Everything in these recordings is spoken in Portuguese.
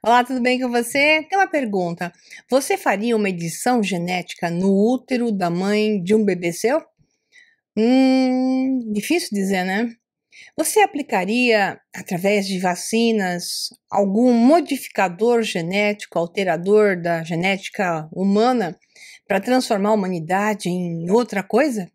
Olá, tudo bem com você? Tem uma pergunta. Você faria uma edição genética no útero da mãe de um bebê seu? Hum, difícil dizer, né? Você aplicaria, através de vacinas, algum modificador genético, alterador da genética humana, para transformar a humanidade em outra coisa?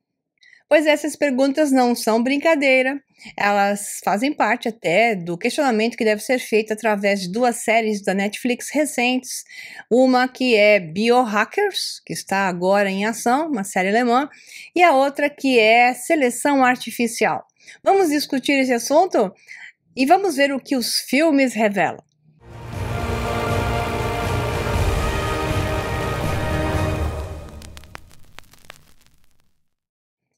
Pois é, essas perguntas não são brincadeira, elas fazem parte até do questionamento que deve ser feito através de duas séries da Netflix recentes. Uma que é Biohackers, que está agora em ação, uma série alemã, e a outra que é Seleção Artificial. Vamos discutir esse assunto e vamos ver o que os filmes revelam.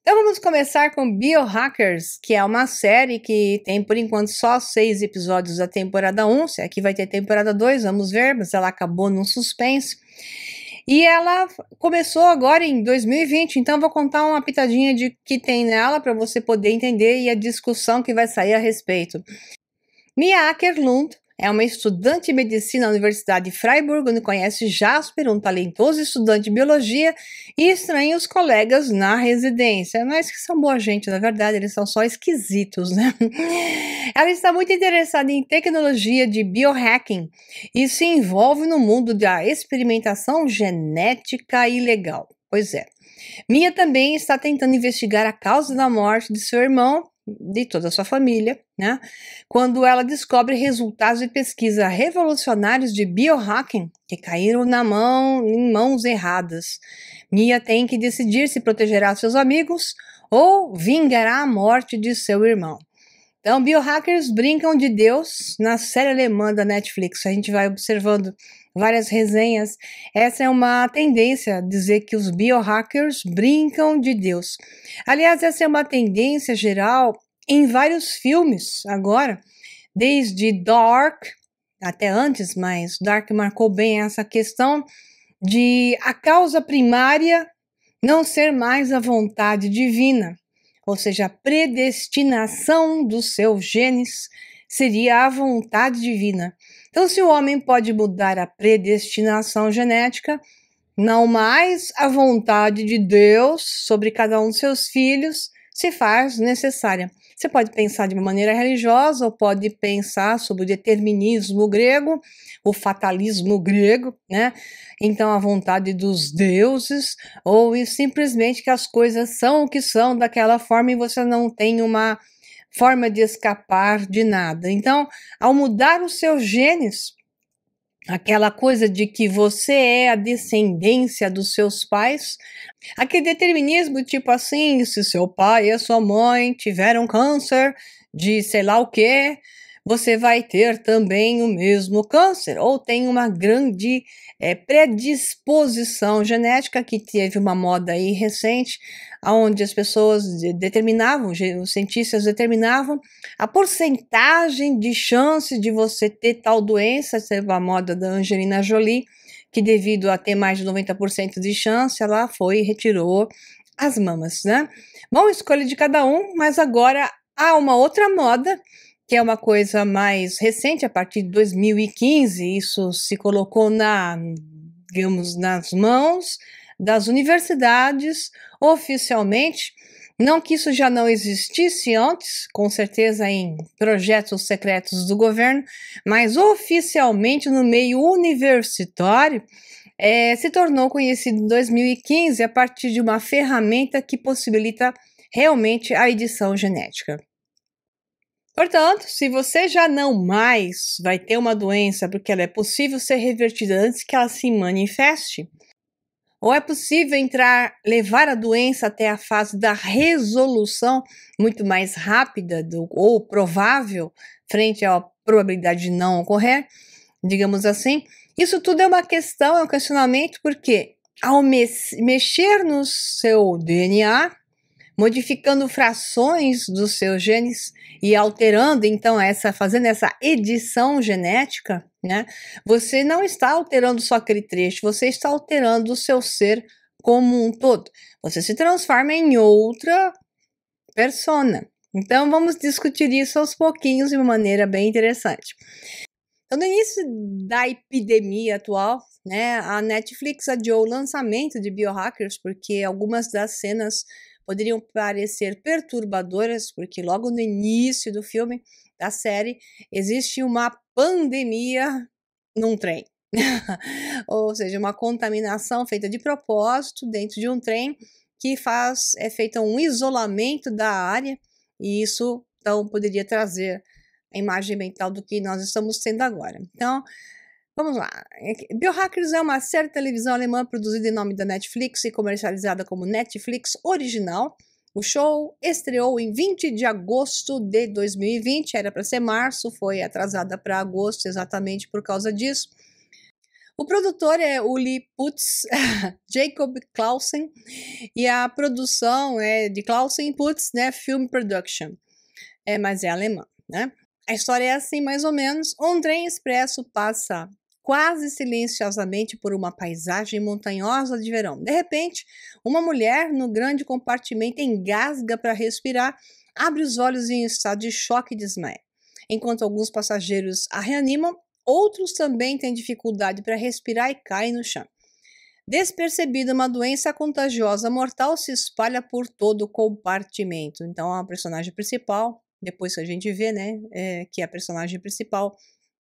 Então vamos começar com Biohackers, que é uma série que tem por enquanto só seis episódios da temporada 1. Se aqui é vai ter temporada 2, vamos ver, mas ela acabou num suspense. E ela começou agora em 2020, então vou contar uma pitadinha de que tem nela para você poder entender e a discussão que vai sair a respeito. Mia Ackerlund, é uma estudante de medicina na Universidade de Freiburg, onde conhece Jasper, um talentoso estudante de biologia, e estranha os colegas na residência. Mas que são boa gente, na verdade, eles são só esquisitos, né? Ela está muito interessada em tecnologia de biohacking e se envolve no mundo da experimentação genética e legal. Pois é. Mia também está tentando investigar a causa da morte de seu irmão, de toda a sua família, né? Quando ela descobre resultados de pesquisa revolucionários de biohacking que caíram na mão em mãos erradas. Mia tem que decidir se protegerá seus amigos ou vingará a morte de seu irmão. Então, biohackers brincam de Deus na série alemã da Netflix. A gente vai observando várias resenhas. Essa é uma tendência, dizer que os biohackers brincam de Deus. Aliás, essa é uma tendência geral em vários filmes agora, desde Dark, até antes, mas Dark marcou bem essa questão de a causa primária não ser mais a vontade divina, ou seja, a predestinação dos seus genes seria a vontade divina. Então, se o homem pode mudar a predestinação genética, não mais a vontade de Deus sobre cada um de seus filhos se faz necessária. Você pode pensar de uma maneira religiosa ou pode pensar sobre o determinismo grego, o fatalismo grego, né? Então a vontade dos deuses ou simplesmente que as coisas são o que são daquela forma e você não tem uma forma de escapar de nada. Então, ao mudar os seus genes, aquela coisa de que você é a descendência dos seus pais, aquele determinismo tipo assim, se seu pai e sua mãe tiveram câncer de sei lá o que, você vai ter também o mesmo câncer, ou tem uma grande é, predisposição genética que teve uma moda aí recente, onde as pessoas determinavam, os cientistas determinavam a porcentagem de chance de você ter tal doença, teve a moda da Angelina Jolie, que devido a ter mais de 90% de chance, ela foi e retirou as mamas, né? Bom, escolha de cada um, mas agora há uma outra moda que é uma coisa mais recente, a partir de 2015, isso se colocou na, digamos, nas mãos das universidades oficialmente. Não que isso já não existisse antes, com certeza em projetos secretos do governo, mas oficialmente no meio universitário é, se tornou conhecido em 2015 a partir de uma ferramenta que possibilita realmente a edição genética. Portanto, se você já não mais vai ter uma doença porque ela é possível ser revertida antes que ela se manifeste, ou é possível entrar, levar a doença até a fase da resolução muito mais rápida do, ou provável frente à probabilidade de não ocorrer, digamos assim. Isso tudo é uma questão, é um questionamento, porque ao mexer no seu DNA, modificando frações dos seus genes e alterando então essa, fazendo essa edição genética, né? Você não está alterando só aquele trecho, você está alterando o seu ser como um todo. Você se transforma em outra persona. Então vamos discutir isso aos pouquinhos de uma maneira bem interessante. Então, no início da epidemia atual, né, a Netflix adiou o lançamento de Biohackers porque algumas das cenas poderiam parecer perturbadoras, porque logo no início do filme, da série, existe uma pandemia num trem. Ou seja, uma contaminação feita de propósito dentro de um trem que faz é feito um isolamento da área e isso então poderia trazer a imagem mental do que nós estamos tendo agora. Então, Vamos lá. É Biohackers é uma série de televisão alemã produzida em nome da Netflix e comercializada como Netflix Original. O show estreou em 20 de agosto de 2020, era para ser março, foi atrasada para agosto exatamente por causa disso. O produtor é Uli Putz, Jacob Clausen, e a produção é de Clausen Putz, né, Film Production, é, mas é alemã, né? A história é assim, mais ou menos. Um trem expresso passa quase silenciosamente por uma paisagem montanhosa de verão. De repente, uma mulher no grande compartimento engasga para respirar, abre os olhos em estado de choque e desmaia. Enquanto alguns passageiros a reanimam, outros também têm dificuldade para respirar e caem no chão. Despercebida, uma doença contagiosa mortal se espalha por todo o compartimento. Então, a personagem principal, depois que a gente vê, né, é, que é a personagem principal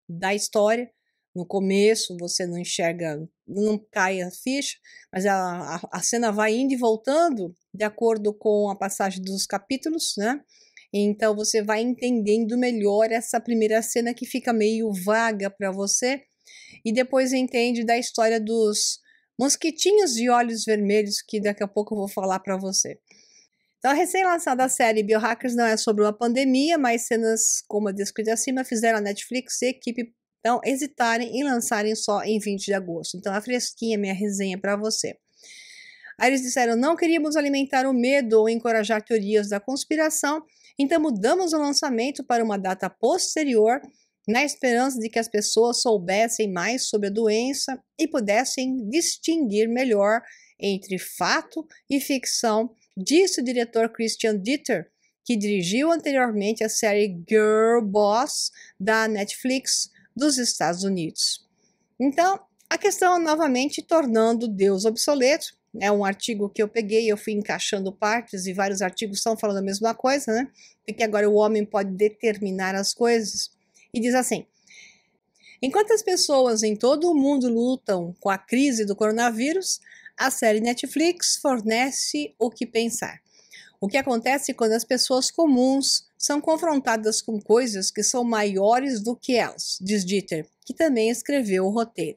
da história, no começo você não enxerga, não cai a ficha, mas a, a, a cena vai indo e voltando de acordo com a passagem dos capítulos, né? Então você vai entendendo melhor essa primeira cena que fica meio vaga para você e depois entende da história dos mosquitinhos de olhos vermelhos que daqui a pouco eu vou falar para você. Então, a recém-lançada série Biohackers não é sobre uma pandemia, mas cenas como a descrita acima fizeram a Netflix e a equipe então, hesitarem em lançarem só em 20 de agosto. Então, a fresquinha, minha resenha para você. Aí eles disseram: não queríamos alimentar o medo ou encorajar teorias da conspiração, então mudamos o lançamento para uma data posterior, na esperança de que as pessoas soubessem mais sobre a doença e pudessem distinguir melhor entre fato e ficção, disse o diretor Christian Dieter, que dirigiu anteriormente a série Girl Boss da Netflix dos Estados Unidos. Então, a questão novamente tornando Deus obsoleto. É um artigo que eu peguei, eu fui encaixando partes e vários artigos estão falando a mesma coisa, né? E é que agora o homem pode determinar as coisas. E diz assim: Enquanto as pessoas em todo o mundo lutam com a crise do coronavírus, a série Netflix fornece o que pensar. O que acontece é quando as pessoas comuns são confrontadas com coisas que são maiores do que elas, diz Dieter, que também escreveu o roteiro.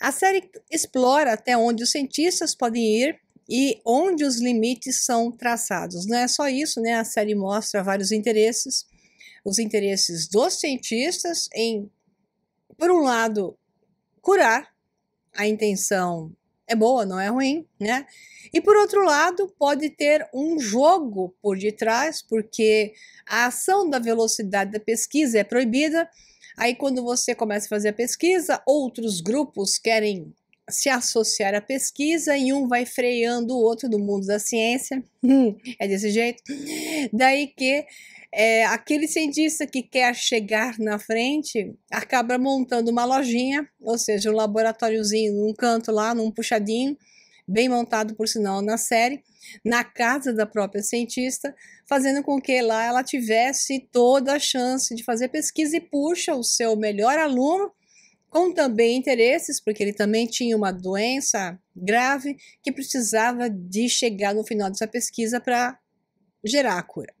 A série explora até onde os cientistas podem ir e onde os limites são traçados. Não é só isso, né? A série mostra vários interesses, os interesses dos cientistas em, por um lado, curar a intenção é boa, não é ruim, né? E por outro lado, pode ter um jogo por detrás, porque a ação da velocidade da pesquisa é proibida. Aí, quando você começa a fazer a pesquisa, outros grupos querem se associar à pesquisa e um vai freando o outro do mundo da ciência. é desse jeito. Daí que é, aquele cientista que quer chegar na frente acaba montando uma lojinha, ou seja, um laboratóriozinho num canto lá, num puxadinho, bem montado por sinal na série, na casa da própria cientista, fazendo com que lá ela tivesse toda a chance de fazer pesquisa e puxa o seu melhor aluno com também interesses, porque ele também tinha uma doença grave que precisava de chegar no final dessa pesquisa para gerar a cura.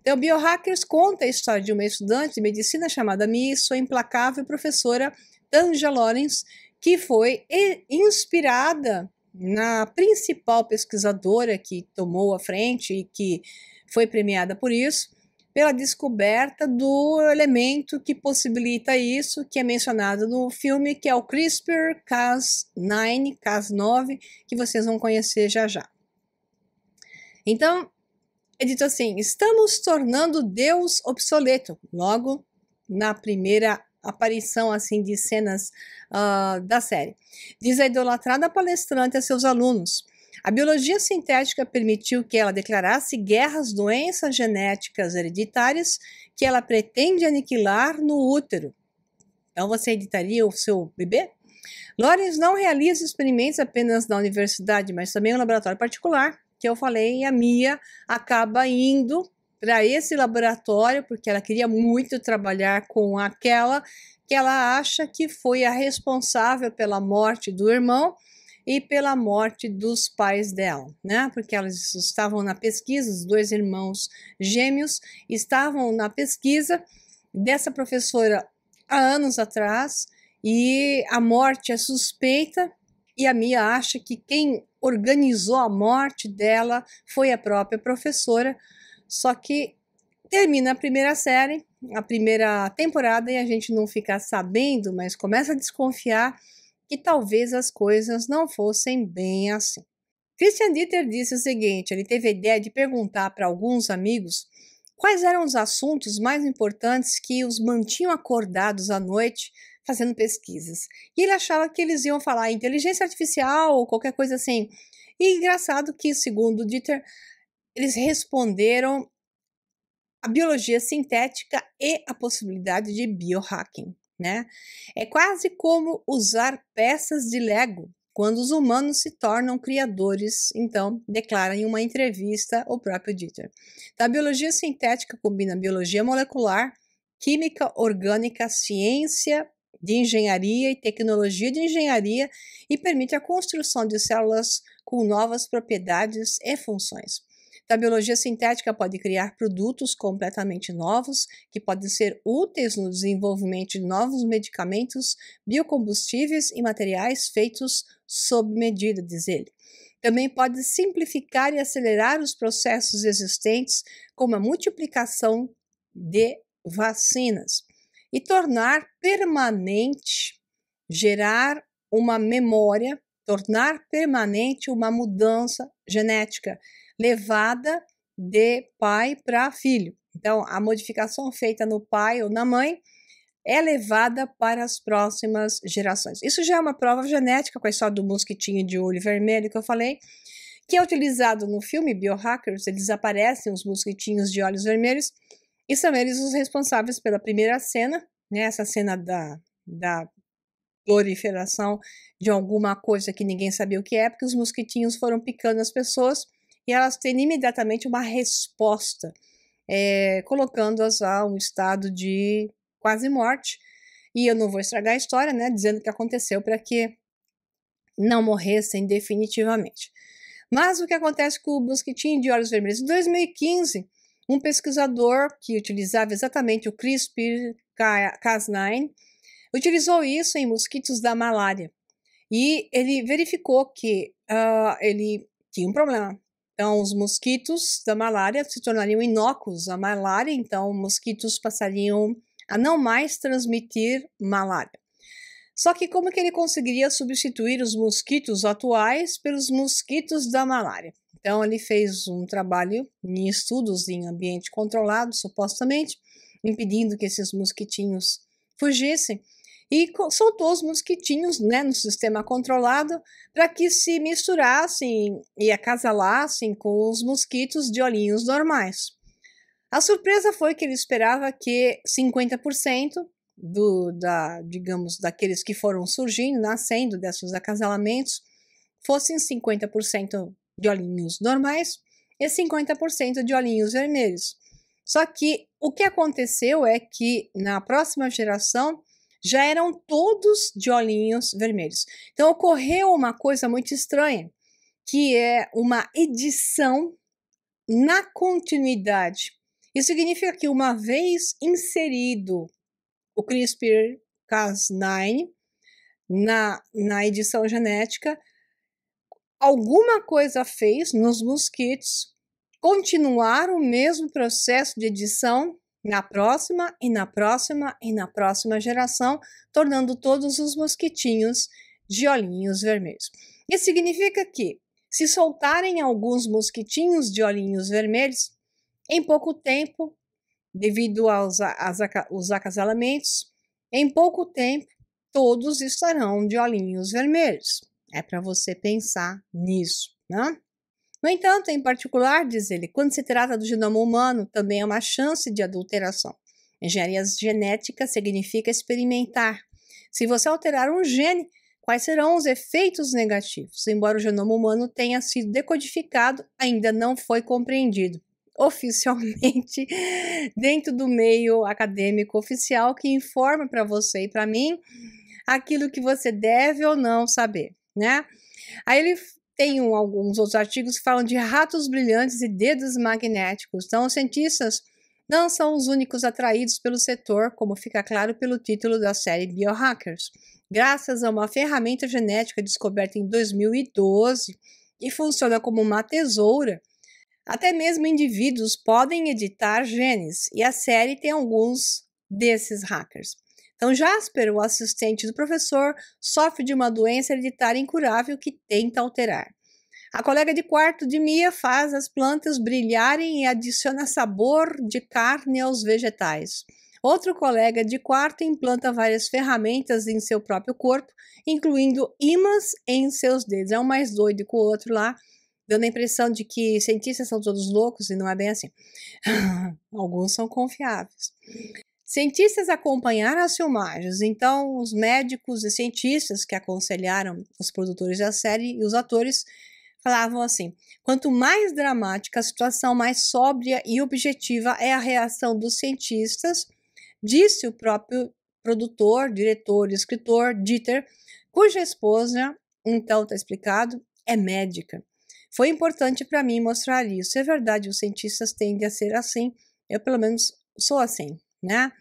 Então, Biohackers conta a história de uma estudante de medicina chamada Mi, sua implacável professora Tanja Lawrence, que foi inspirada na principal pesquisadora que tomou a frente e que foi premiada por isso, pela descoberta do elemento que possibilita isso, que é mencionado no filme, que é o CRISPR-Cas9, Cas9, que vocês vão conhecer já já. Então, é dito assim: estamos tornando Deus obsoleto. Logo na primeira aparição assim de cenas uh, da série. Diz a idolatrada palestrante a seus alunos. A biologia sintética permitiu que ela declarasse guerra às doenças genéticas hereditárias que ela pretende aniquilar no útero. Então você editaria o seu bebê? Lawrence não realiza experimentos apenas na universidade, mas também em um laboratório particular que eu falei, a Mia acaba indo para esse laboratório, porque ela queria muito trabalhar com aquela que ela acha que foi a responsável pela morte do irmão e pela morte dos pais dela, né? Porque elas estavam na pesquisa, os dois irmãos gêmeos estavam na pesquisa dessa professora há anos atrás e a morte é suspeita e a Mia acha que quem organizou a morte dela foi a própria professora. Só que termina a primeira série, a primeira temporada, e a gente não fica sabendo, mas começa a desconfiar que talvez as coisas não fossem bem assim. Christian Dieter disse o seguinte: ele teve a ideia de perguntar para alguns amigos quais eram os assuntos mais importantes que os mantinham acordados à noite fazendo pesquisas. E ele achava que eles iam falar inteligência artificial ou qualquer coisa assim. E engraçado que, segundo Dieter, eles responderam a biologia sintética e a possibilidade de biohacking, né? É quase como usar peças de Lego quando os humanos se tornam criadores, então declara em uma entrevista o próprio Dieter. Então, a biologia sintética combina biologia molecular, química orgânica, ciência de engenharia e tecnologia de engenharia e permite a construção de células com novas propriedades e funções. Então, a biologia sintética pode criar produtos completamente novos que podem ser úteis no desenvolvimento de novos medicamentos, biocombustíveis e materiais feitos sob medida, diz ele. Também pode simplificar e acelerar os processos existentes, como a multiplicação de vacinas e tornar permanente, gerar uma memória, tornar permanente uma mudança genética levada de pai para filho. Então, a modificação feita no pai ou na mãe é levada para as próximas gerações. Isso já é uma prova genética com a história do mosquitinho de olho vermelho que eu falei, que é utilizado no filme Biohackers. Eles aparecem os mosquitinhos de olhos vermelhos e são eles os responsáveis pela primeira cena, né? Essa cena da, da proliferação de alguma coisa que ninguém sabia o que é, porque os mosquitinhos foram picando as pessoas e elas têm imediatamente uma resposta, é, colocando-as a um estado de quase morte. E eu não vou estragar a história, né? Dizendo o que aconteceu para que não morressem definitivamente. Mas o que acontece com o mosquitinho de olhos vermelhos? Em 2015, um pesquisador que utilizava exatamente o CRISPR-Cas9 utilizou isso em mosquitos da malária e ele verificou que uh, ele tinha um problema. Então, os mosquitos da malária se tornariam inócuos à malária, então, mosquitos passariam a não mais transmitir malária. Só que como que ele conseguiria substituir os mosquitos atuais pelos mosquitos da malária? Então, ele fez um trabalho em estudos em ambiente controlado, supostamente, impedindo que esses mosquitinhos fugissem, e soltou os mosquitinhos né, no sistema controlado para que se misturassem e acasalassem com os mosquitos de olhinhos normais. A surpresa foi que ele esperava que 50% do, da, digamos, daqueles que foram surgindo, nascendo desses acasalamentos, fossem 50% de olhinhos normais e 50% de olhinhos vermelhos. Só que o que aconteceu é que na próxima geração já eram todos de olhinhos vermelhos. Então ocorreu uma coisa muito estranha, que é uma edição na continuidade. Isso significa que uma vez inserido o CRISPR-Cas9 na, na edição genética, alguma coisa fez nos mosquitos continuar o mesmo processo de edição na próxima e na próxima e na próxima geração, tornando todos os mosquitinhos de olhinhos vermelhos. Isso significa que, se soltarem alguns mosquitinhos de olhinhos vermelhos, em pouco tempo, devido aos, aos acasalamentos, em pouco tempo todos estarão de olhinhos vermelhos. É para você pensar nisso, né? No entanto, em particular, diz ele, quando se trata do genoma humano, também há é uma chance de adulteração. Engenharia genética significa experimentar. Se você alterar um gene, quais serão os efeitos negativos? Embora o genoma humano tenha sido decodificado, ainda não foi compreendido oficialmente dentro do meio acadêmico oficial que informa para você e para mim aquilo que você deve ou não saber né? Aí ele tem alguns outros artigos que falam de ratos brilhantes e dedos magnéticos. Então, os cientistas não são os únicos atraídos pelo setor, como fica claro pelo título da série Biohackers. Graças a uma ferramenta genética descoberta em 2012, que funciona como uma tesoura, até mesmo indivíduos podem editar genes, e a série tem alguns desses hackers. Então, Jasper, o assistente do professor, sofre de uma doença hereditária incurável que tenta alterar. A colega de quarto de Mia faz as plantas brilharem e adiciona sabor de carne aos vegetais. Outro colega de quarto implanta várias ferramentas em seu próprio corpo, incluindo imãs em seus dedos. É um mais doido que o outro lá, dando a impressão de que cientistas são todos loucos e não é bem assim. Alguns são confiáveis. Cientistas acompanharam as filmagens, então os médicos e cientistas que aconselharam os produtores da série e os atores falavam assim: quanto mais dramática a situação, mais sóbria e objetiva é a reação dos cientistas, disse o próprio produtor, diretor e escritor Dieter, cuja esposa, então está explicado, é médica. Foi importante para mim mostrar isso. É verdade, os cientistas tendem a ser assim. Eu, pelo menos, sou assim. Né?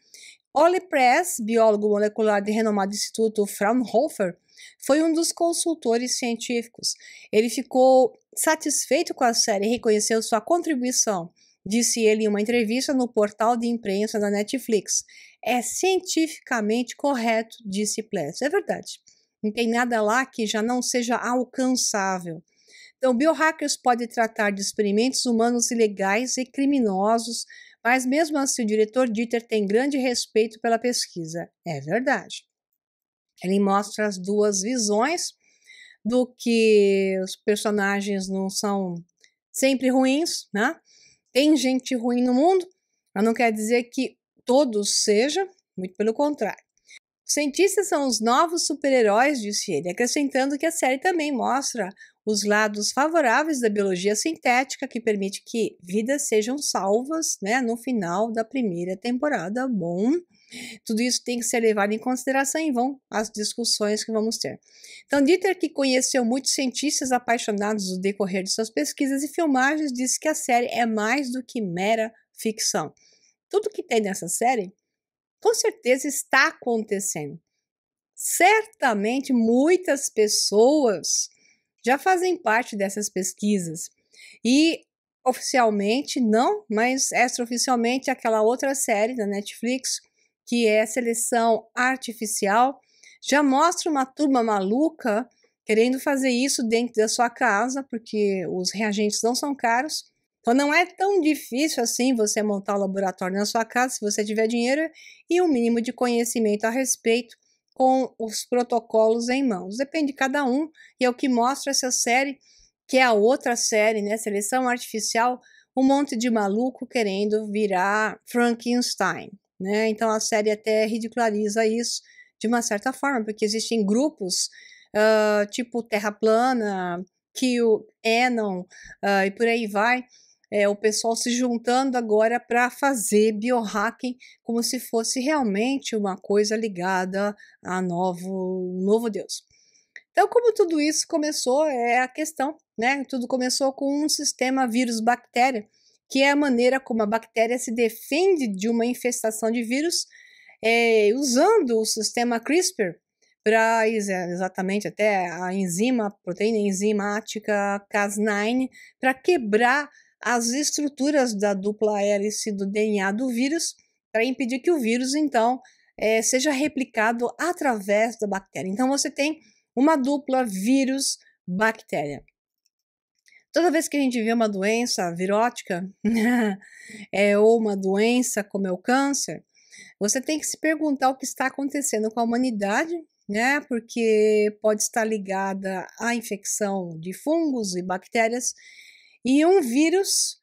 Ole Press, biólogo molecular de renomado Instituto Fraunhofer, foi um dos consultores científicos. Ele ficou satisfeito com a série e reconheceu sua contribuição, disse ele em uma entrevista no portal de imprensa da Netflix. É cientificamente correto, disse Pless. É verdade. Não tem nada lá que já não seja alcançável. Então, biohackers podem tratar de experimentos humanos ilegais e criminosos mas mesmo assim o diretor Dieter tem grande respeito pela pesquisa. É verdade. Ele mostra as duas visões do que os personagens não são sempre ruins, né? Tem gente ruim no mundo, mas não quer dizer que todos sejam, muito pelo contrário. Os cientistas são os novos super-heróis, disse ele, acrescentando que a série também mostra os lados favoráveis da biologia sintética, que permite que vidas sejam salvas né, no final da primeira temporada. Bom, tudo isso tem que ser levado em consideração e vão as discussões que vamos ter. Então, Dieter, que conheceu muitos cientistas apaixonados no decorrer de suas pesquisas e filmagens, disse que a série é mais do que mera ficção. Tudo que tem nessa série, com certeza, está acontecendo. Certamente muitas pessoas já fazem parte dessas pesquisas. E oficialmente não, mas extraoficialmente aquela outra série da Netflix, que é Seleção Artificial, já mostra uma turma maluca querendo fazer isso dentro da sua casa, porque os reagentes não são caros. Então não é tão difícil assim você montar o um laboratório na sua casa se você tiver dinheiro e um mínimo de conhecimento a respeito com os protocolos em mãos. Depende de cada um, e é o que mostra essa série, que é a outra série, né? Seleção Artificial, um monte de maluco querendo virar Frankenstein, né? Então a série até ridiculariza isso de uma certa forma, porque existem grupos uh, tipo Terra Plana, Kill, Enon uh, ah, e por aí vai, é, o pessoal se juntando agora para fazer biohacking como se fosse realmente uma coisa ligada a novo, novo Deus. Então, como tudo isso começou, é a questão, né? Tudo começou com um sistema vírus-bactéria, que é a maneira como a bactéria se defende de uma infestação de vírus, é, usando o sistema CRISPR para exatamente até a enzima, a proteína enzimática Cas9, para quebrar as estruturas da dupla hélice do DNA do vírus para impedir que o vírus, então, é, seja replicado através da bactéria. Então, você tem uma dupla vírus-bactéria. Toda vez que a gente vê uma doença virótica é, ou uma doença como é o câncer, você tem que se perguntar o que está acontecendo com a humanidade, né? Porque pode estar ligada à infecção de fungos e bactérias e um vírus,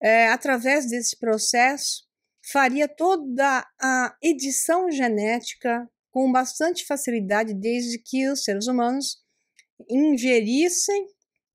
é, através desse processo, faria toda a edição genética com bastante facilidade, desde que os seres humanos ingerissem,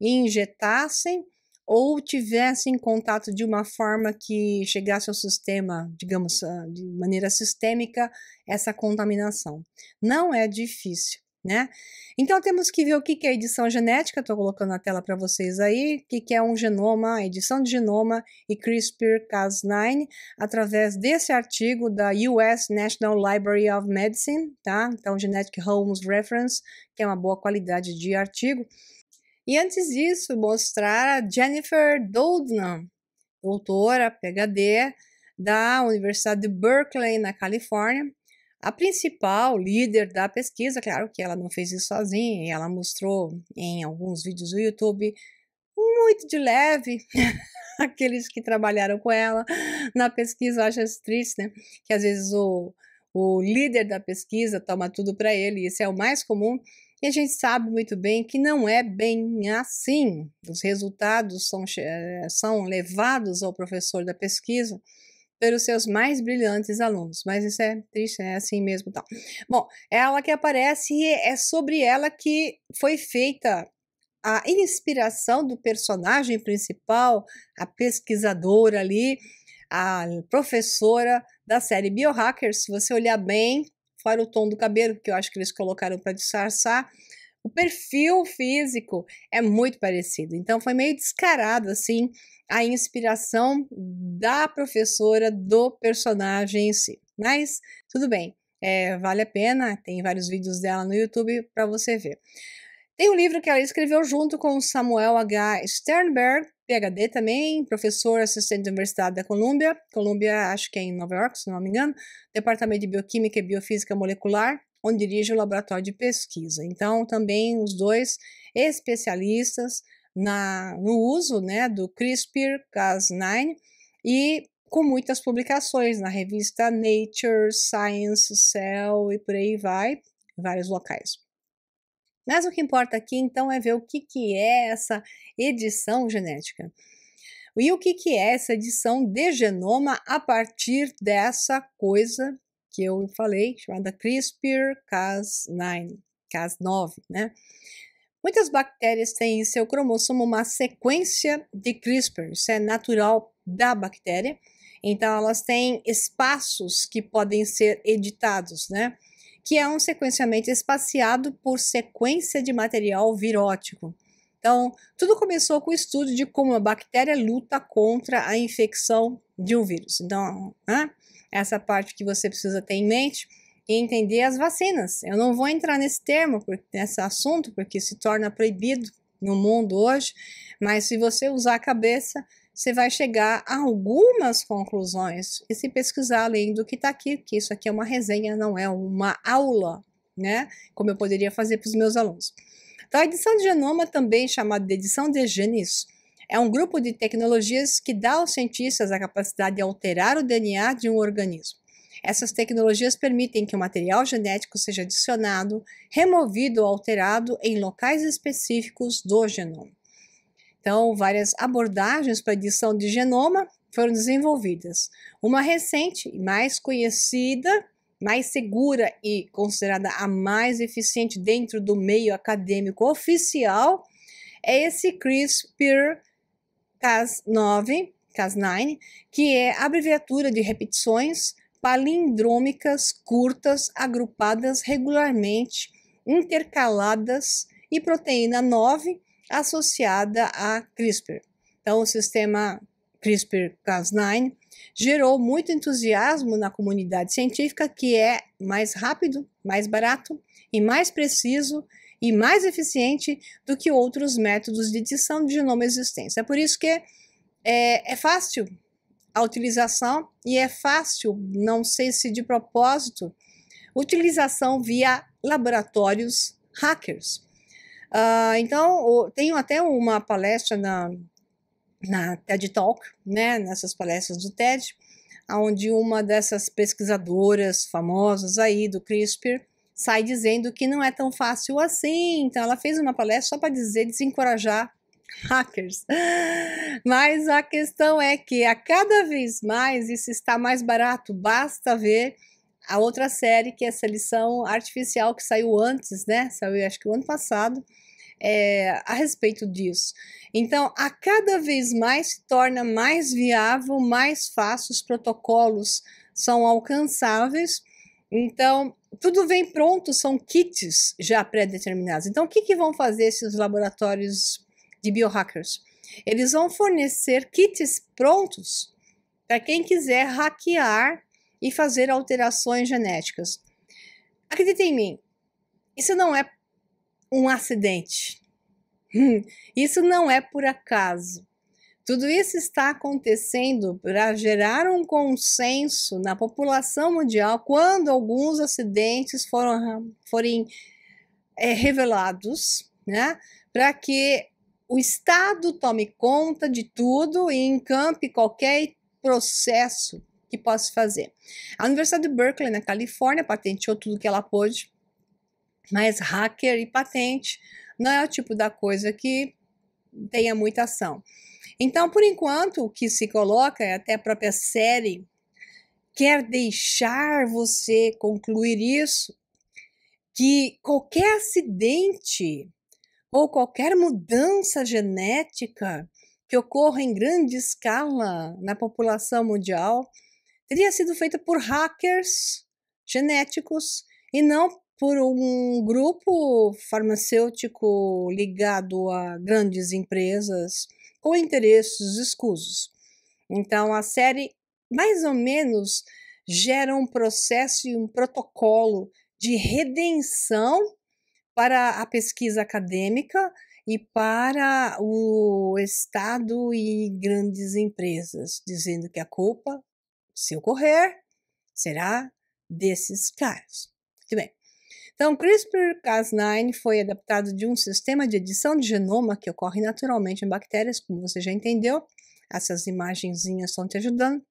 injetassem ou tivessem contato de uma forma que chegasse ao sistema, digamos, ah, de maneira sistêmica, essa contaminação. Não é difícil né? Então temos que ver o que é edição genética, estou colocando na tela para vocês aí, o que é um genoma, edição de genoma e CRISPR-Cas9, através desse artigo da US National Library of Medicine, tá? Então Genetic Homes Reference, que é uma boa qualidade de artigo. E antes disso, mostrar a Jennifer Doudna, doutora, PhD, da Universidade de Berkeley, na Califórnia, a principal líder da pesquisa, claro que ela não fez isso sozinha, e ela mostrou em alguns vídeos do YouTube, muito de leve, aqueles que trabalharam com ela na pesquisa, eu acho isso triste, né? Que às vezes o, o líder da pesquisa toma tudo para ele, isso é o mais comum, e a gente sabe muito bem que não é bem assim. Os resultados são, eh, são levados ao professor da pesquisa pelos seus mais brilhantes alunos. Mas isso é triste, né? é assim mesmo. Então. Bom, é ela que aparece é sobre ela que foi feita a inspiração do personagem principal, a pesquisadora ali, a professora da série Biohackers. Se você olhar bem, fora o tom do cabelo, que eu acho que eles colocaram para disfarçar, o perfil físico é muito parecido. Então foi meio descarado assim a inspiração da professora do personagem em si. Mas tudo bem, é, vale a pena, tem vários vídeos dela no YouTube para você ver. Tem um livro que ela escreveu junto com Samuel H. Sternberg, PhD também, professor assistente da Universidade da Colômbia, Colômbia acho que é em Nova York, se não me engano, Departamento de Bioquímica e Biofísica Molecular onde dirige o laboratório de pesquisa. Então, também os dois especialistas na, no uso né, do CRISPR-Cas9 e com muitas publicações na revista Nature, Science, Cell e por aí vai, em vários locais. Mas o que importa aqui então é ver o que, que é essa edição genética. E o que, que é essa edição de genoma a partir dessa coisa que eu falei, chamada CRISPR-Cas9, Cas9, né? Muitas bactérias têm em seu cromossomo uma sequência de CRISPR, isso é natural da bactéria. Então, elas têm espaços que podem ser editados, né? Que é um sequenciamento espaciado por sequência de material virótico. Então, tudo começou com o estudo de como a bactéria luta contra a infecção de um vírus. Então, né? essa parte que você precisa ter em mente e entender as vacinas. Eu não vou entrar nesse termo, nesse assunto, porque se torna proibido no mundo hoje, mas se você usar a cabeça, você vai chegar a algumas conclusões e se pesquisar além do que está aqui, que isso aqui é uma resenha, não é uma aula, né? Como eu poderia fazer para os meus alunos. Então, a edição de genoma, também chamada de edição de genes, é um grupo de tecnologias que dá aos cientistas a capacidade de alterar o DNA de um organismo. Essas tecnologias permitem que o material genético seja adicionado, removido ou alterado em locais específicos do genoma. Então, várias abordagens para edição de genoma foram desenvolvidas. Uma recente e mais conhecida, mais segura e considerada a mais eficiente dentro do meio acadêmico oficial é esse CRISPR Cas9, Cas9, que é a abreviatura de repetições palindrômicas curtas agrupadas regularmente, intercaladas, e proteína 9 associada a CRISPR. Então, o sistema CRISPR-Cas9 gerou muito entusiasmo na comunidade científica, que é mais rápido, mais barato e mais preciso e mais eficiente do que outros métodos de edição de genoma existentes. É por isso que é, é fácil a utilização e é fácil, não sei se de propósito, utilização via laboratórios hackers. Uh, então, tenho até uma palestra na, na TED Talk, né, nessas palestras do TED, onde uma dessas pesquisadoras famosas aí do CRISPR sai dizendo que não é tão fácil assim. Então, ela fez uma palestra só para dizer desencorajar hackers. Mas a questão é que a cada vez mais isso está mais barato. Basta ver a outra série, que é essa lição artificial que saiu antes, né? Saiu acho que o ano passado. É, a respeito disso. Então, a cada vez mais se torna mais viável, mais fácil, os protocolos são alcançáveis. Então, tudo vem pronto, são kits já pré-determinados. Então, o que, que vão fazer esses laboratórios de biohackers? Eles vão fornecer kits prontos para quem quiser hackear e fazer alterações genéticas. Acredita em mim, isso não é um acidente. Isso não é por acaso. Tudo isso está acontecendo para gerar um consenso na população mundial quando alguns acidentes foram, forem é, revelados, né? Para que o Estado tome conta de tudo e encampe qualquer processo que possa fazer. A Universidade de Berkeley, na Califórnia, patenteou tudo que ela pôde, mas hacker e patente não é o tipo da coisa que tenha muita ação. Então, por enquanto, o que se coloca, é até a própria série, quer deixar você concluir isso, que qualquer acidente ou qualquer mudança genética que ocorra em grande escala na população mundial teria sido feita por hackers genéticos e não por um grupo farmacêutico ligado a grandes empresas ou interesses escusos. Então, a série mais ou menos gera um processo e um protocolo de redenção para a pesquisa acadêmica e para o Estado e grandes empresas, dizendo que a culpa, se ocorrer, será desses caras. Muito bem. Então, CRISPR-Cas9 foi adaptado de um sistema de edição de genoma que ocorre naturalmente em bactérias, como você já entendeu. Essas imagenzinhas estão te ajudando.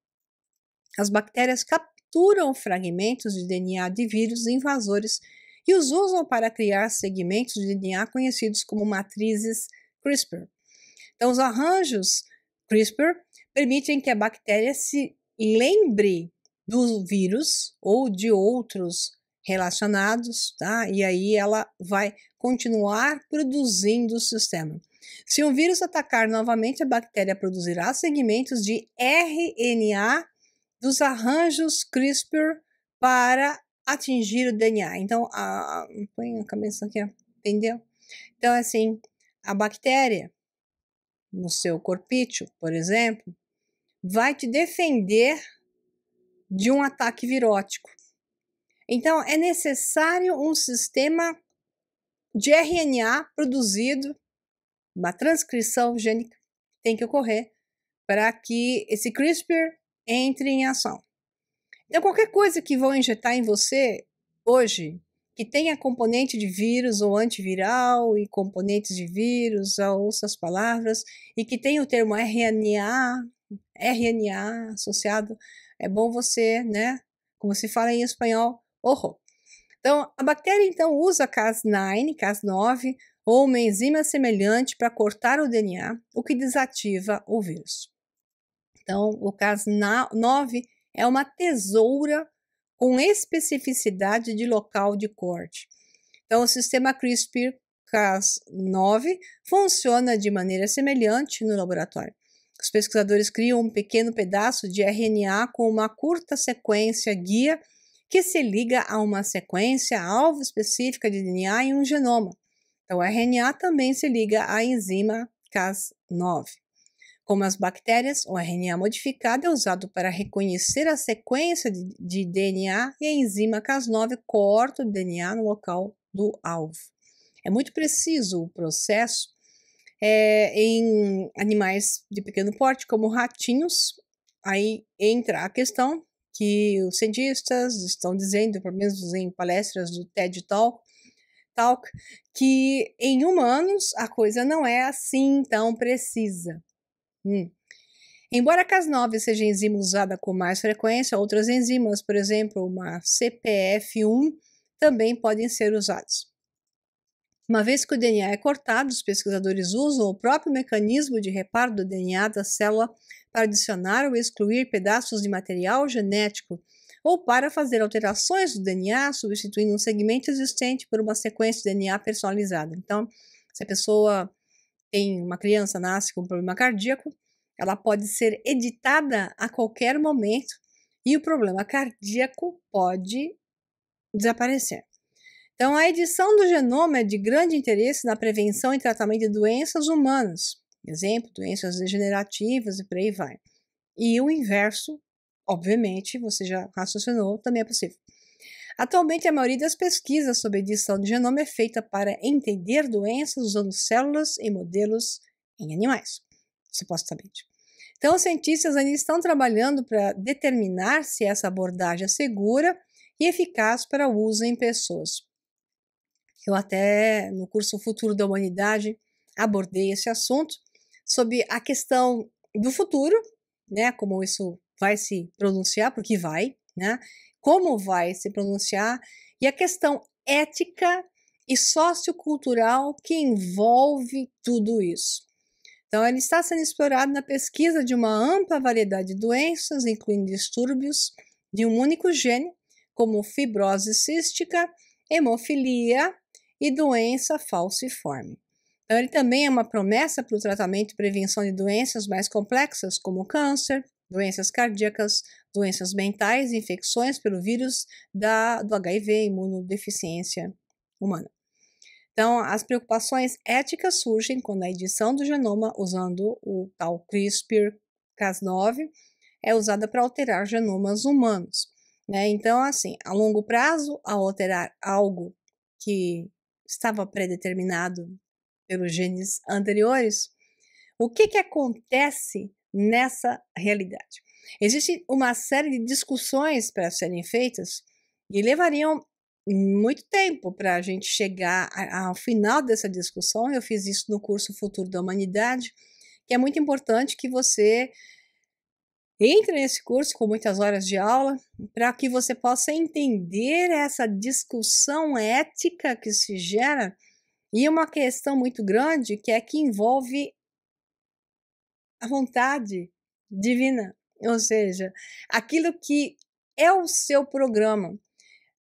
As bactérias capturam fragmentos de DNA de vírus invasores e os usam para criar segmentos de DNA conhecidos como matrizes CRISPR. Então, os arranjos CRISPR permitem que a bactéria se lembre do vírus ou de outros relacionados, tá? E aí ela vai continuar produzindo o sistema. Se um vírus atacar novamente, a bactéria produzirá segmentos de RNA dos arranjos CRISPR para atingir o DNA. Então, a, põe a cabeça aqui, entendeu? Então, é assim, a bactéria no seu corpício, por exemplo, vai te defender de um ataque virótico. Então, é necessário um sistema de RNA produzido, uma transcrição gênica tem que ocorrer para que esse CRISPR entre em ação. Então, qualquer coisa que vão injetar em você hoje, que tenha componente de vírus ou antiviral e componentes de vírus, ouça as palavras, e que tenha o termo RNA, RNA associado, é bom você, né, como se fala em espanhol, horror. Então, a bactéria então usa Cas9, Cas9 ou uma enzima semelhante para cortar o DNA, o que desativa o vírus. Então, o Cas9 é uma tesoura com especificidade de local de corte. Então, o sistema CRISPR Cas9 funciona de maneira semelhante no laboratório. Os pesquisadores criam um pequeno pedaço de RNA com uma curta sequência guia que se liga a uma sequência alvo específica de DNA em um genoma. Então, o RNA também se liga à enzima Cas9. Como as bactérias, o RNA modificado é usado para reconhecer a sequência de, DNA e a enzima Cas9 corta o DNA no local do alvo. É muito preciso o processo é, em animais de pequeno porte, como ratinhos. Aí entra a questão que os cientistas estão dizendo, pelo menos em palestras do TED Talk, Talk, que em humanos a coisa não é assim tão precisa. Hum. Embora a Cas9 seja enzima usada com mais frequência, outras enzimas, por exemplo, uma CPF1, também podem ser usadas. Uma vez que o DNA é cortado, os pesquisadores usam o próprio mecanismo de reparo do DNA da célula para adicionar ou excluir pedaços de material genético ou para fazer alterações do DNA, substituindo um segmento existente por uma sequência de DNA personalizada. Então, se a pessoa tem uma criança nasce com um problema cardíaco, ela pode ser editada a qualquer momento e o problema cardíaco pode desaparecer. Então, a edição do genoma é de grande interesse na prevenção e tratamento de doenças humanas. Exemplo, doenças degenerativas e por aí vai. E o inverso, obviamente, você já raciocinou, também é possível. Atualmente, a maioria das pesquisas sobre edição de genoma é feita para entender doenças usando células e modelos em animais, supostamente. Então, os cientistas ainda estão trabalhando para determinar se essa abordagem é segura e eficaz para uso em pessoas. Eu até, no curso Futuro da Humanidade, abordei esse assunto sobre a questão do futuro, né? Como isso vai se pronunciar, porque vai, né? Como vai se pronunciar e a questão ética e sociocultural que envolve tudo isso. Então, ele está sendo explorado na pesquisa de uma ampla variedade de doenças, incluindo distúrbios de um único gene, como fibrose cística, hemofilia e doença falciforme. Então, ele também é uma promessa para o tratamento e prevenção de doenças mais complexas, como câncer, doenças cardíacas, doenças mentais, infecções pelo vírus da, do HIV, imunodeficiência humana. Então, as preocupações éticas surgem quando a edição do genoma usando o tal CRISPR-Cas9 é usada para alterar genomas humanos. Né? Então, assim, a longo prazo, ao alterar algo que estava predeterminado pelos genes anteriores, o que, que acontece nessa realidade? Existe uma série de discussões para serem feitas e levariam muito tempo para a gente chegar ao final dessa discussão. Eu fiz isso no curso Futuro da Humanidade, que é muito importante que você entre nesse curso com muitas horas de aula para que você possa entender essa discussão ética que se gera e uma questão muito grande que é que envolve a vontade divina, ou seja, aquilo que é o seu programa.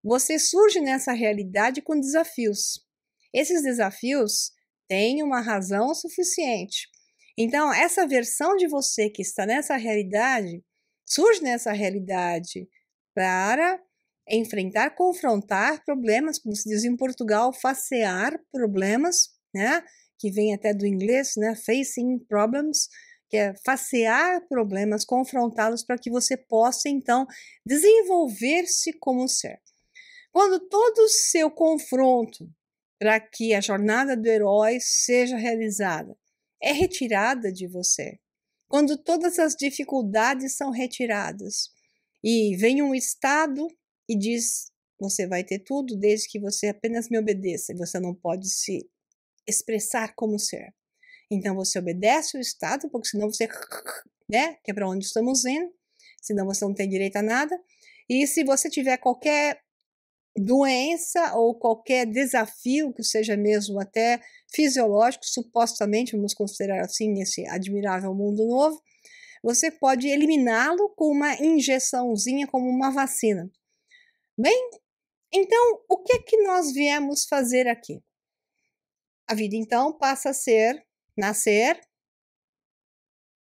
Você surge nessa realidade com desafios. Esses desafios têm uma razão suficiente. Então, essa versão de você que está nessa realidade surge nessa realidade para enfrentar, confrontar problemas, como se diz em Portugal, facear problemas, né? Que vem até do inglês, né? Facing problems, que é facear problemas, confrontá-los para que você possa então desenvolver-se como ser. Quando todo o seu confronto para que a jornada do herói seja realizada é retirada de você, quando todas as dificuldades são retiradas e vem um estado e diz: Você vai ter tudo desde que você apenas me obedeça, e você não pode se expressar como ser. Então você obedece o Estado, porque senão você, né, que é para onde estamos indo, senão você não tem direito a nada. E se você tiver qualquer doença ou qualquer desafio que seja mesmo até fisiológico, supostamente, vamos considerar assim, nesse admirável mundo novo, você pode eliminá-lo com uma injeçãozinha como uma vacina. Bem, então o que é que nós viemos fazer aqui? A vida então passa a ser nascer,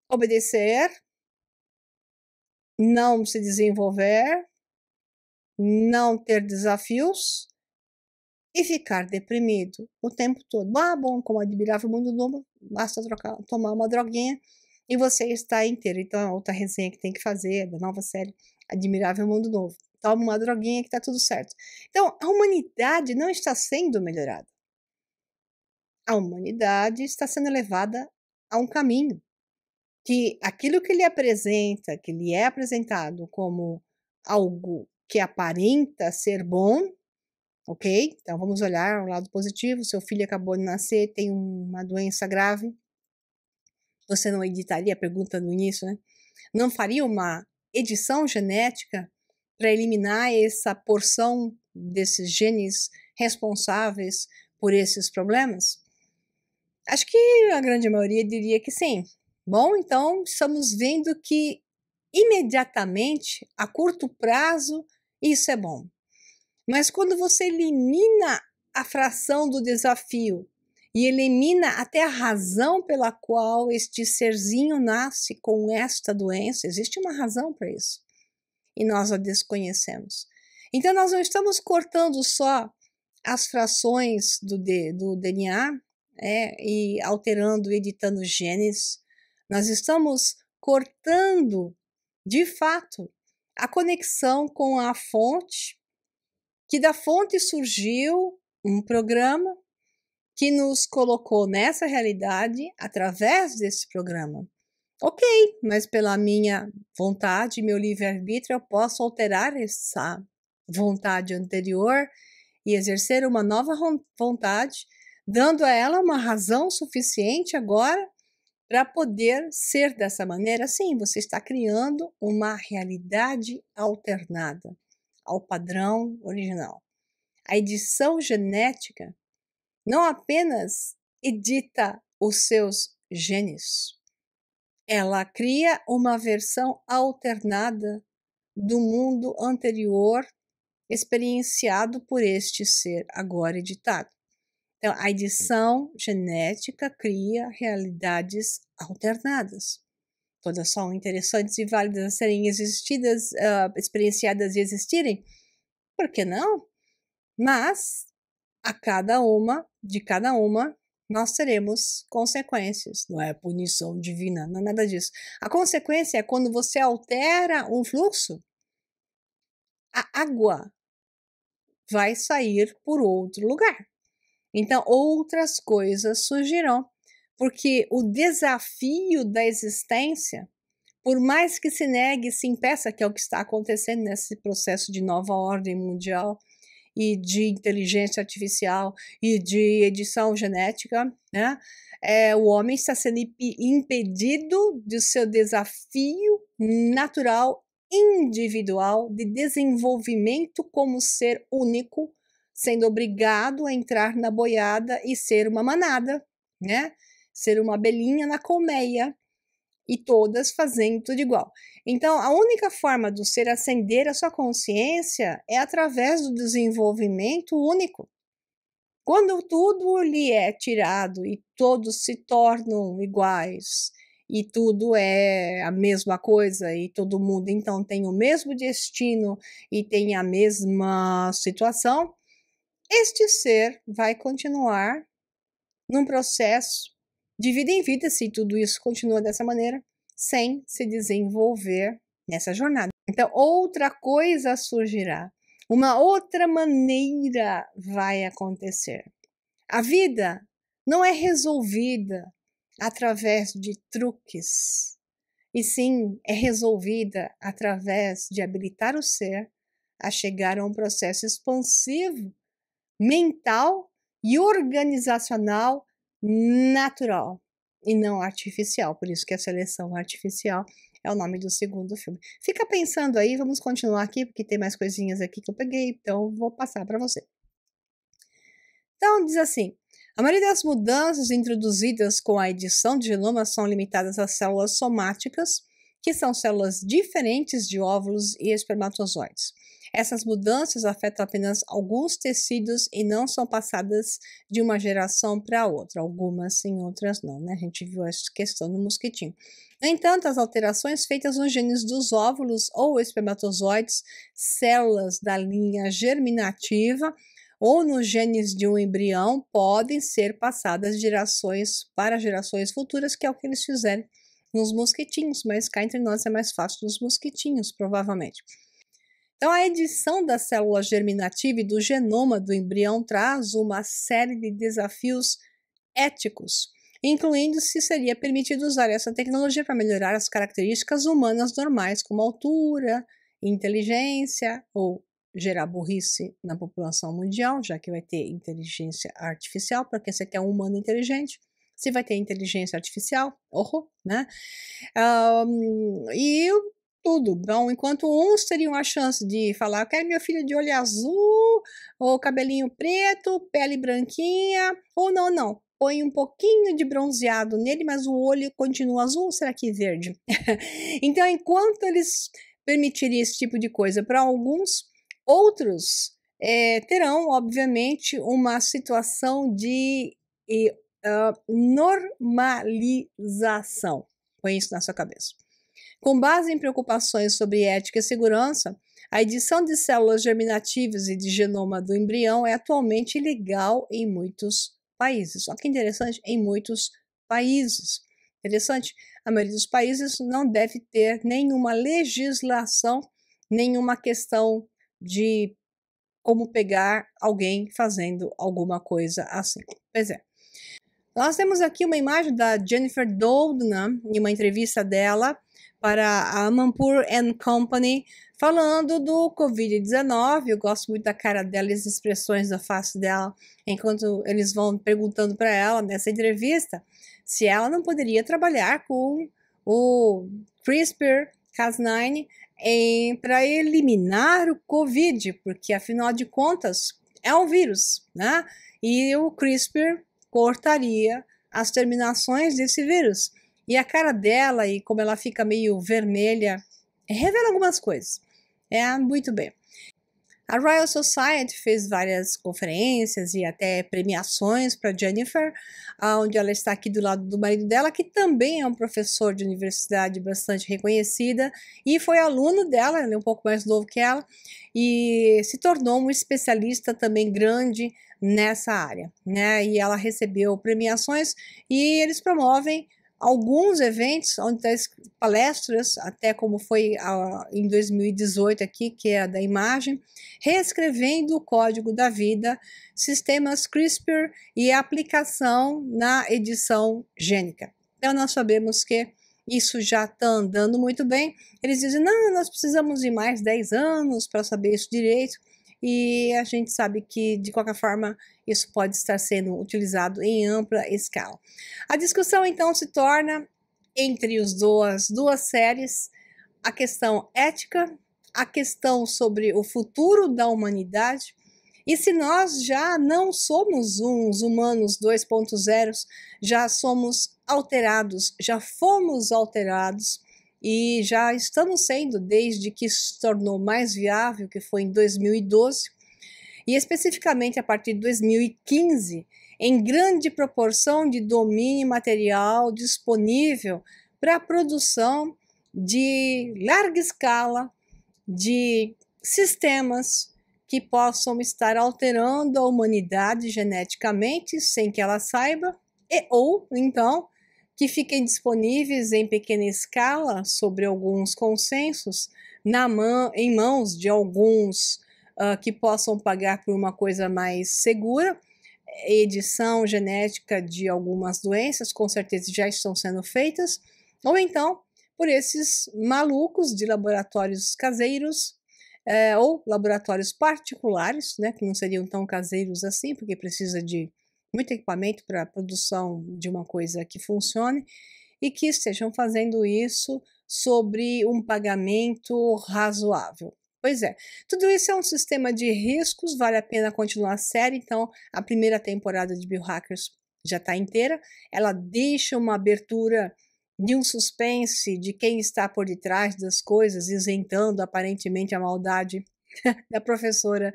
obedecer, não se desenvolver, não ter desafios e ficar deprimido o tempo todo. Ah, bom, como admirável mundo novo, basta trocar, tomar uma droguinha e você está inteiro. Então, é outra resenha que tem que fazer da nova série Admirável Mundo Novo toma uma droguinha que tá tudo certo. Então, a humanidade não está sendo melhorada. A humanidade está sendo levada a um caminho que aquilo que lhe apresenta, que lhe é apresentado como algo que aparenta ser bom, ok? Então vamos olhar o lado positivo. Seu filho acabou de nascer, tem uma doença grave. Você não editaria a pergunta no início, né? Não faria uma edição genética para eliminar essa porção desses genes responsáveis por esses problemas? Acho que a grande maioria diria que sim. Bom, então estamos vendo que imediatamente, a curto prazo, isso é bom. Mas quando você elimina a fração do desafio e elimina até a razão pela qual este serzinho nasce com esta doença, existe uma razão para isso e nós a desconhecemos. Então, nós não estamos cortando só as frações do, D, do DNA é, né, e alterando, editando genes, nós estamos cortando, de fato, a conexão com a fonte, que da fonte surgiu um programa que nos colocou nessa realidade através desse programa. Ok, mas pela minha vontade, meu livre-arbítrio, eu posso alterar essa vontade anterior e exercer uma nova vontade, dando a ela uma razão suficiente agora para poder ser dessa maneira. Sim, você está criando uma realidade alternada ao padrão original. A edição genética não apenas edita os seus genes, ela cria uma versão alternada do mundo anterior experienciado por este ser agora editado. Então, a edição genética cria realidades alternadas, todas são interessantes e válidas a serem existidas, uh, experienciadas e existirem, por que não? Mas a cada uma, de cada uma, nós teremos consequências. Não é punição divina, não é nada disso. A consequência é quando você altera um fluxo, a água vai sair por outro lugar. Então, outras coisas surgirão, porque o desafio da existência, por mais que se negue, se impeça, que é o que está acontecendo nesse processo de nova ordem mundial, e de inteligência artificial e de edição genética, né? É, o homem está sendo impedido do seu desafio natural, individual, de desenvolvimento como ser único, sendo obrigado a entrar na boiada e ser uma manada, né? Ser uma abelhinha na colmeia e todas fazendo tudo igual. Então, a única forma do ser acender a sua consciência é através do desenvolvimento único. Quando tudo lhe é tirado e todos se tornam iguais, e tudo é a mesma coisa e todo mundo então tem o mesmo destino e tem a mesma situação, este ser vai continuar num processo de vida em vida se tudo isso continua dessa maneira, sem se desenvolver nessa jornada. Então, outra coisa surgirá, uma outra maneira vai acontecer. A vida não é resolvida através de truques, e sim é resolvida através de habilitar o ser a chegar a um processo expansivo, mental e organizacional natural e não artificial. Por isso que a seleção artificial é o nome do segundo filme. Fica pensando aí, vamos continuar aqui, porque tem mais coisinhas aqui que eu peguei, então vou passar para você. Então, diz assim: a maioria das mudanças introduzidas com a edição de genoma são limitadas às células somáticas, que são células diferentes de óvulos e espermatozoides. Essas mudanças afetam apenas alguns tecidos e não são passadas de uma geração para outra, algumas sim, outras não, né? A gente viu essa questão no mosquitinho. No entanto, as alterações feitas nos genes dos óvulos ou espermatozoides, células da linha germinativa, ou nos genes de um embrião podem ser passadas de gerações para gerações futuras, que é o que eles fizeram nos mosquitinhos, mas cá entre nós é mais fácil nos mosquitinhos, provavelmente. Então, a edição da célula germinativa e do genoma do embrião traz uma série de desafios éticos, incluindo se seria permitido usar essa tecnologia para melhorar as características humanas normais, como altura, inteligência ou gerar burrice na população mundial, já que vai ter inteligência artificial, para quem você quer um humano inteligente, se vai ter inteligência artificial, horror, né? Um, e tudo. Então, enquanto uns teriam a chance de falar, eu quero meu filho de olho azul, ou cabelinho preto, pele branquinha, ou não, não. Põe um pouquinho de bronzeado nele, mas o olho continua azul, ou será que verde? então, enquanto eles permitirem esse tipo de coisa para alguns, outros é, terão, obviamente, uma situação de e, uh, ah, normalização. Põe isso na sua cabeça. Com base em preocupações sobre ética e segurança, a edição de células germinativas e de genoma do embrião é atualmente ilegal em muitos países. Só que interessante, em muitos países. Interessante, a maioria dos países não deve ter nenhuma legislação, nenhuma questão de como pegar alguém fazendo alguma coisa assim. Pois é. Nós temos aqui uma imagem da Jennifer Doudna, em uma entrevista dela, para a Amanpour and Company, falando do Covid-19. Eu gosto muito da cara dela e as expressões da face dela, enquanto eles vão perguntando para ela nessa entrevista se ela não poderia trabalhar com o CRISPR-Cas9 para eliminar o Covid, porque afinal de contas é um vírus, né? E o CRISPR cortaria as terminações desse vírus. E a cara dela e como ela fica meio vermelha revela algumas coisas. É, muito bem. A Royal Society fez várias conferências e até premiações para Jennifer, onde ela está aqui do lado do marido dela, que também é um professor de universidade bastante reconhecida e foi aluno dela, ele é um pouco mais novo que ela, e se tornou um especialista também grande nessa área, né? E ela recebeu premiações e eles promovem alguns eventos, onde das tá palestras, até como foi a, em 2018 aqui, que é a da imagem, reescrevendo o código da vida, sistemas CRISPR e aplicação na edição gênica. Então, nós sabemos que isso já está andando muito bem. Eles dizem, não, nós precisamos de mais 10 anos para saber isso direito, e a gente sabe que, de qualquer forma, isso pode estar sendo utilizado em ampla escala. A discussão então se torna entre as duas, duas séries a questão ética, a questão sobre o futuro da humanidade e se nós já não somos uns humanos 2.0, já somos alterados, já fomos alterados e já estamos sendo desde que se tornou mais viável, que foi em 2012, e especificamente a partir de 2015, em grande proporção de domínio material disponível para a produção de larga escala de sistemas que possam estar alterando a humanidade geneticamente sem que ela saiba, e, ou então que fiquem disponíveis em pequena escala sobre alguns consensos na mão, em mãos de alguns uh, que possam pagar por uma coisa mais segura. Edição genética de algumas doenças, com certeza já estão sendo feitas, ou então por esses malucos de laboratórios caseiros é, ou laboratórios particulares, né, que não seriam tão caseiros assim, porque precisa de muito equipamento para a produção de uma coisa que funcione, e que estejam fazendo isso sobre um pagamento razoável. Pois é, tudo isso é um sistema de riscos, vale a pena continuar a série, então a primeira temporada de Biohackers já está inteira, ela deixa uma abertura de um suspense de quem está por detrás das coisas, isentando aparentemente a maldade da professora,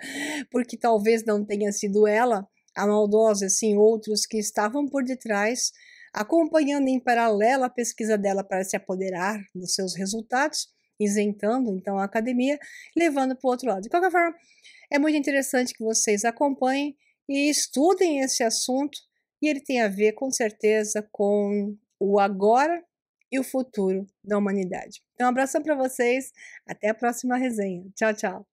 porque talvez não tenha sido ela a maldosa, sim outros que estavam por detrás, acompanhando em paralelo a pesquisa dela para se apoderar dos seus resultados isentando então a academia, levando para o outro lado. De qualquer forma, é muito interessante que vocês acompanhem e estudem esse assunto, e ele tem a ver com certeza com o agora e o futuro da humanidade. Então, um abração para vocês, até a próxima resenha. Tchau, tchau.